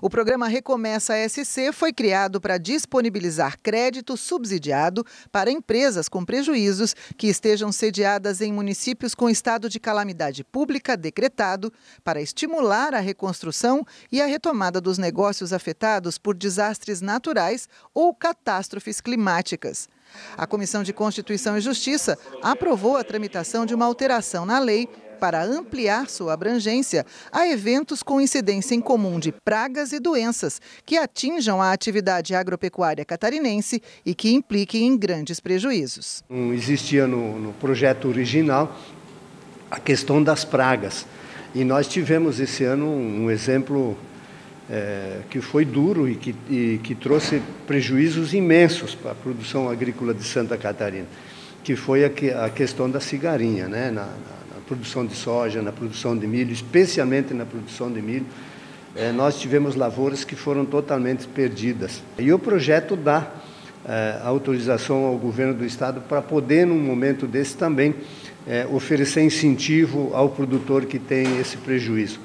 O programa Recomeça SC foi criado para disponibilizar crédito subsidiado para empresas com prejuízos que estejam sediadas em municípios com estado de calamidade pública decretado, para estimular a reconstrução e a retomada dos negócios afetados por desastres naturais ou catástrofes climáticas. A Comissão de Constituição e Justiça aprovou a tramitação de uma alteração na lei para ampliar sua abrangência a eventos com incidência em comum de pragas e doenças que atinjam a atividade agropecuária catarinense e que impliquem em grandes prejuízos. Não existia no, no projeto original a questão das pragas. E nós tivemos esse ano um exemplo é, que foi duro e que, e que trouxe prejuízos imensos para a produção agrícola de Santa Catarina, que foi a, que, a questão da cigarinha, né, na, na produção de soja, na produção de milho, especialmente na produção de milho, eh, nós tivemos lavouras que foram totalmente perdidas. E o projeto dá eh, autorização ao governo do estado para poder, num momento desse, também eh, oferecer incentivo ao produtor que tem esse prejuízo.